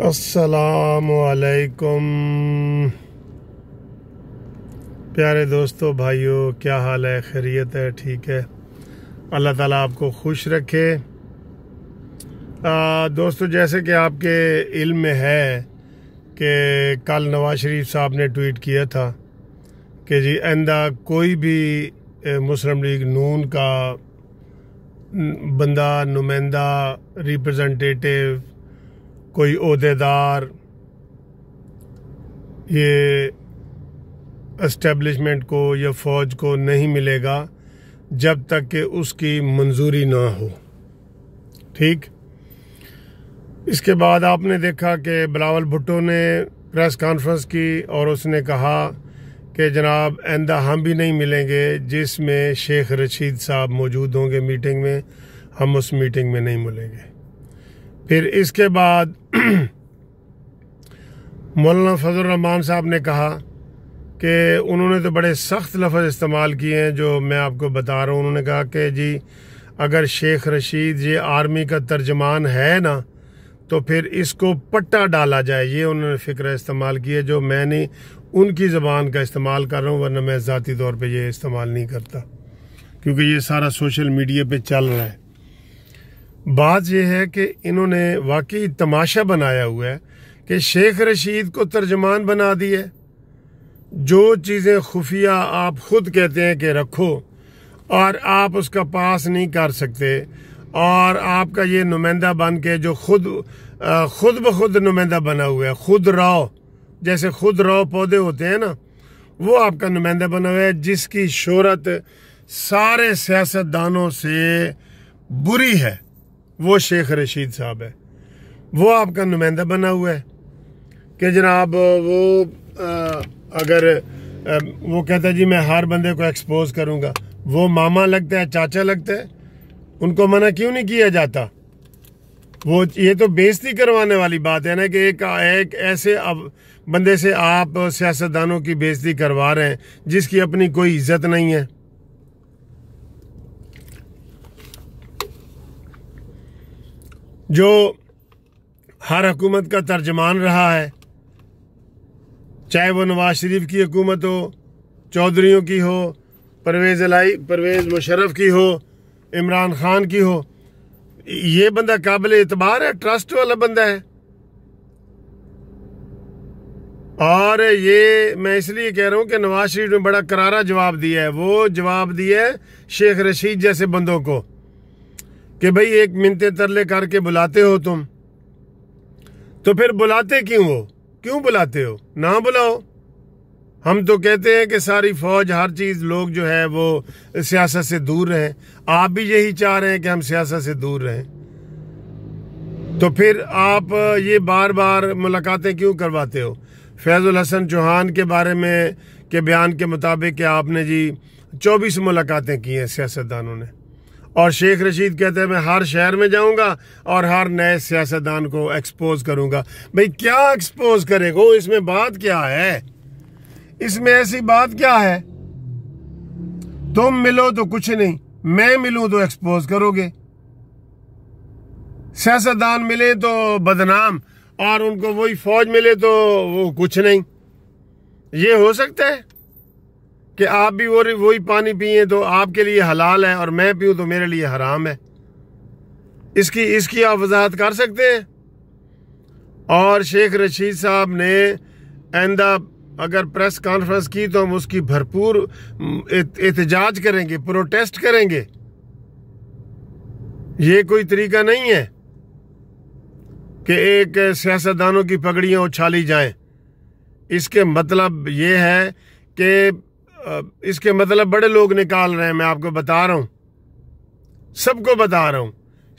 असलकुम प्यारे दोस्तों भाइयों क्या हाल है खैरियत है ठीक है अल्लाह ताला आपको खुश रखे आ, दोस्तों जैसे कि आपके इल्म में है कि कल नवाज शरीफ साहब ने ट्वीट किया था कि जी आंदा कोई भी मुस्लिम लीग नून का बंदा नुमाइंदा रिप्रेजेंटेटिव कोई अहदेदार ये इस्टेब्लिशमेंट को या फ़ौज को नहीं मिलेगा जब तक कि उसकी मंजूरी ना हो ठीक इसके बाद आपने देखा कि बिलावल भुट्टो ने प्रेस कॉन्फ्रेंस की और उसने कहा कि जनाब आंदा हम भी नहीं मिलेंगे जिसमें शेख रशीद साहब मौजूद होंगे मीटिंग में हम उस मीटिंग में नहीं मिलेंगे फिर इसके बाद मौलाना फजल रहमान साहब ने कहा कि उन्होंने तो बड़े सख्त लफ्ज़ इस्तेमाल किए हैं जो मैं आपको बता रहा हूँ उन्होंने कहा कि जी अगर शेख रशीद ये आर्मी का तर्जमान है ना तो फिर इसको पट्टा डाला जाए ये उन्होंने फ़िक्र इस्तेमाल की है जो मैं नहीं उनकी ज़बान का इस्तेमाल कर रहा हूँ वरना मैं ज़ाती तौर पर यह इस्तेमाल नहीं करता क्योंकि ये सारा सोशल मीडिया पे चल रहा है बात यह है कि इन्होंने वाकई तमाशा बनाया हुआ है कि शेख रशीद को तर्जमान बना दिए जो चीज़ें खुफिया आप खुद कहते हैं कि रखो और आप उसका पास नहीं कर सकते और आपका ये नुमाइंदा बन के जो खुद खुद ब खुद नुमाइंदा बना हुआ है खुद राव जैसे खुद राव पौधे होते हैं ना वो आपका नुमाइंदा बना हुआ है जिसकी शहरत सारे सियासतदानों से बुरी है वो शेख रशीद साहब है वो आपका नुमाइंदा बना हुआ है कि जनाब वो आ, अगर आ, वो कहता है जी मैं हर बंदे को एक्सपोज करूंगा वो मामा लगता है चाचा लगता है उनको मना क्यों नहीं किया जाता वो ये तो बेइज्जती करवाने वाली बात है ना कि एक, एक ऐसे अब बंदे से आप सियासतदानों की बेइज्जती करवा रहे हैं जिसकी अपनी कोई इज्जत नहीं है जो हर हकूमत का तर्जमान रहा है चाहे वो नवाज शरीफ की हकूमत हो चौधरीों की हो परवेज़ अलाई परवेज़ मुशरफ की हो इमरान खान की हो ये बंदा काबिल एतबार है ट्रस्ट वाला बंदा है और ये मैं इसलिए कह रहा हूँ कि नवाज शरीफ ने बड़ा करारा जवाब दिया है वो जवाब दिया है शेख रशीद जैसे बंदों को कि भाई एक मिनते तरले करके बुलाते हो तुम तो फिर बुलाते क्यों हो क्यों बुलाते हो ना बुलाओ हम तो कहते हैं कि सारी फौज हर चीज लोग जो है वो सियासत से दूर रहे आप भी यही चाह रहे हैं कि हम सियासत से दूर रहें तो फिर आप ये बार बार मुलाकातें क्यों करवाते हो फैज़ुल हसन चौहान के बारे में के बयान के मुताबिक कि आपने जी चौबीस मुलाकातें की हैं सियासतदानों ने और शेख रशीद कहते हैं मैं हर शहर में जाऊंगा और हर नए सियासतदान को एक्सपोज करूंगा भाई क्या एक्सपोज करेगा इसमें बात क्या है इसमें ऐसी बात क्या है तुम मिलो तो कुछ नहीं मैं मिलूं तो एक्सपोज करोगे सियासतदान मिले तो बदनाम और उनको वही फौज मिले तो वो कुछ नहीं ये हो सकता है कि आप भी वो वही पानी पिए तो आपके लिए हलाल है और मैं पीऊँ तो मेरे लिए हराम है इसकी इसकी आप वजाहत कर सकते हैं और शेख रशीद साहब ने आंदा अगर प्रेस कॉन्फ्रेंस की तो हम उसकी भरपूर एहतजाज इत, करेंगे प्रोटेस्ट करेंगे ये कोई तरीका नहीं है कि एक सियासतदानों की पगड़ियाँ उछाली जाएं इसके मतलब ये है कि इसके मतलब बड़े लोग निकाल रहे हैं मैं आपको बता रहा हूँ सबको बता रहा हूँ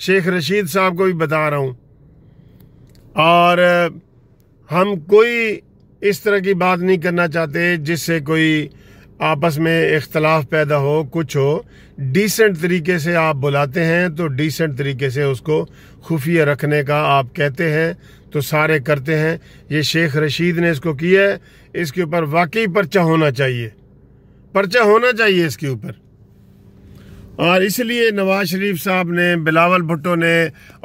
शेख रशीद साहब को भी बता रहा हूँ और हम कोई इस तरह की बात नहीं करना चाहते जिससे कोई आपस में इख्तलाफ पैदा हो कुछ हो डिसेंट तरीके से आप बुलाते हैं तो डिसेंट तरीके से उसको खुफिया रखने का आप कहते हैं तो सारे करते हैं ये शेख रशीद ने इसको किया है इसके ऊपर वाकई पर्चा होना चाहिए पर्चा होना चाहिए इसके ऊपर और इसलिए नवाज शरीफ साहब ने बिलावल भुट्टो ने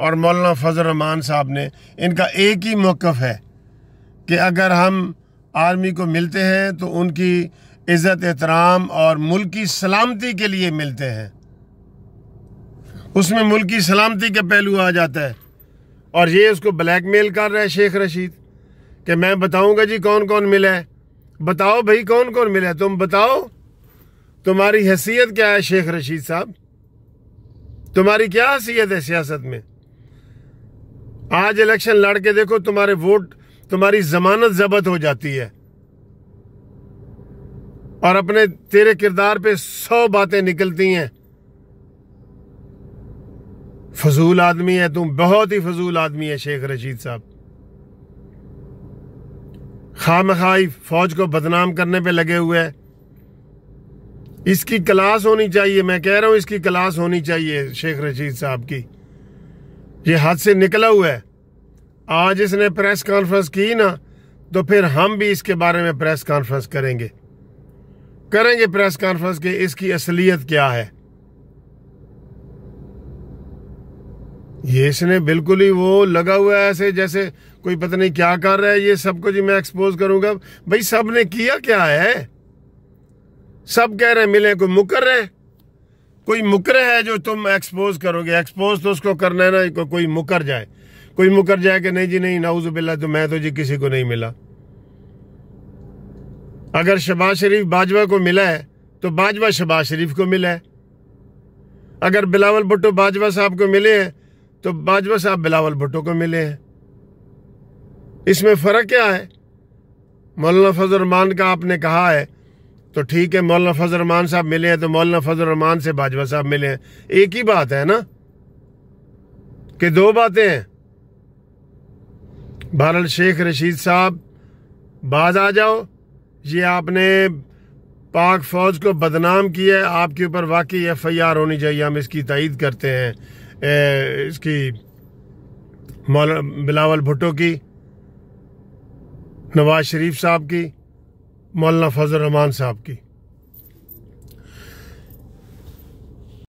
और मौलाना फजल रमान साहब ने इनका एक ही मौक़ है कि अगर हम आर्मी को मिलते हैं तो उनकी इज़्ज़त एहतराम और मुल्क की सलामती के लिए मिलते हैं उसमें मुल्क की सलामती का पहलू आ जाता है और ये उसको ब्लैक मेल कर रहा है शेख रशीद कि मैं बताऊंगा जी कौन कौन मिला है बताओ भाई कौन कौन मिला है तुम बताओ तुम्हारी हैसियत क्या है शेख रशीद साहब तुम्हारी क्या हैसियत है सियासत में आज इलेक्शन लड़ के देखो तुम्हारे वोट तुम्हारी जमानत जबत हो जाती है और अपने तेरे किरदार पे सौ बातें निकलती हैं फजूल आदमी है तुम बहुत ही फजूल आदमी है शेख रशीद साहब खाम खाई फौज को बदनाम करने पे लगे हुए हैं इसकी क्लास होनी चाहिए मैं कह रहा हूं इसकी क्लास होनी चाहिए शेख रशीद साहब की ये हाथ से निकला हुआ है आज इसने प्रेस कॉन्फ्रेंस की ना तो फिर हम भी इसके बारे में प्रेस कॉन्फ्रेंस करेंगे करेंगे प्रेस कॉन्फ्रेंस के इसकी असलियत क्या है ये इसने बिल्कुल ही वो लगा हुआ है ऐसे जैसे कोई पता नहीं क्या कर रहा है ये सब कुछ मैं एक्सपोज करूंगा भाई सब ने किया क्या है सब कह रहे मिले कोई मुकर है कोई मुकर है जो तुम एक्सपोज करोगे एक्सपोज तो उसको करना है ना को, कोई मुकर जाए कोई मुकर जाए कि नहीं जी नहीं नाउज बिल्ला तो मैं तो जी किसी को नहीं मिला अगर शबाज शरीफ बाजवा को मिला है तो बाजवा शबाज शरीफ को मिला है अगर बिलावल भुट्टो बाजवा साहब को मिले हैं तो बाजवा साहब बिलावल भुट्टो को मिले हैं इसमें फ़र्क क्या है मौलाना फजलरमान का आपने कहा है तो ठीक है मौलाना रमान साहब मिले हैं तो मौलाना रमान से बाजवा साहब मिले हैं एक ही बात है ना कि दो बातें हैं बहरल शेख रशीद साहब बाज आ जाओ ये आपने पाक फौज को बदनाम किया है आपके ऊपर वाकई एफ आई आर होनी चाहिए हम इसकी तइद करते हैं ए, इसकी मौल बिलावल भुट्टो की नवाज शरीफ साहब की मौलाना फजल रहमान साहब की